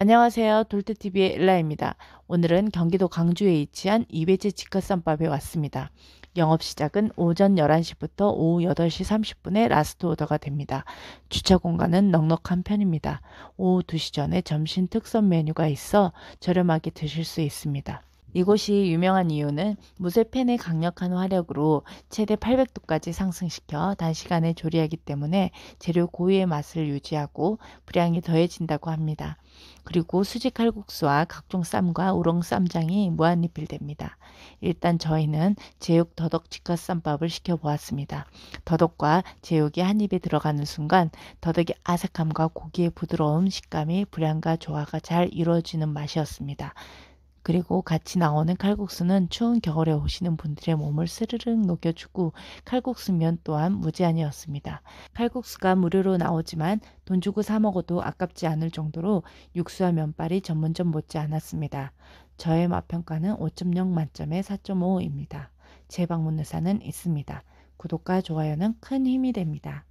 안녕하세요. 돌트TV의 일라입니다. 오늘은 경기도 광주에 위치한 이베지 직화쌈밥에 왔습니다. 영업 시작은 오전 11시부터 오후 8시 30분에 라스트 오더가 됩니다. 주차 공간은 넉넉한 편입니다. 오후 2시 전에 점심 특선 메뉴가 있어 저렴하게 드실 수 있습니다. 이곳이 유명한 이유는 무쇠팬의 강력한 화력으로 최대 800도까지 상승시켜 단시간에 조리하기 때문에 재료 고유의 맛을 유지하고 불향이 더해진다고 합니다. 그리고 수직 칼국수와 각종 쌈과 우렁 쌈장이 무한 리필됩니다. 일단 저희는 제육 더덕 치컷 쌈밥을 시켜보았습니다. 더덕과 제육이 한 입에 들어가는 순간 더덕의 아삭함과 고기의 부드러움, 식감이 불향과 조화가 잘 이루어지는 맛이었습니다. 그리고 같이 나오는 칼국수는 추운 겨울에 오시는 분들의 몸을 스르륵 녹여주고 칼국수면 또한 무제한이었습니다. 칼국수가 무료로 나오지만 돈 주고 사 먹어도 아깝지 않을 정도로 육수와 면발이 전문점 못지 않았습니다. 저의 맛평가는 5.0 만점에 4.5입니다. 재 방문 의사는 있습니다. 구독과 좋아요는 큰 힘이 됩니다.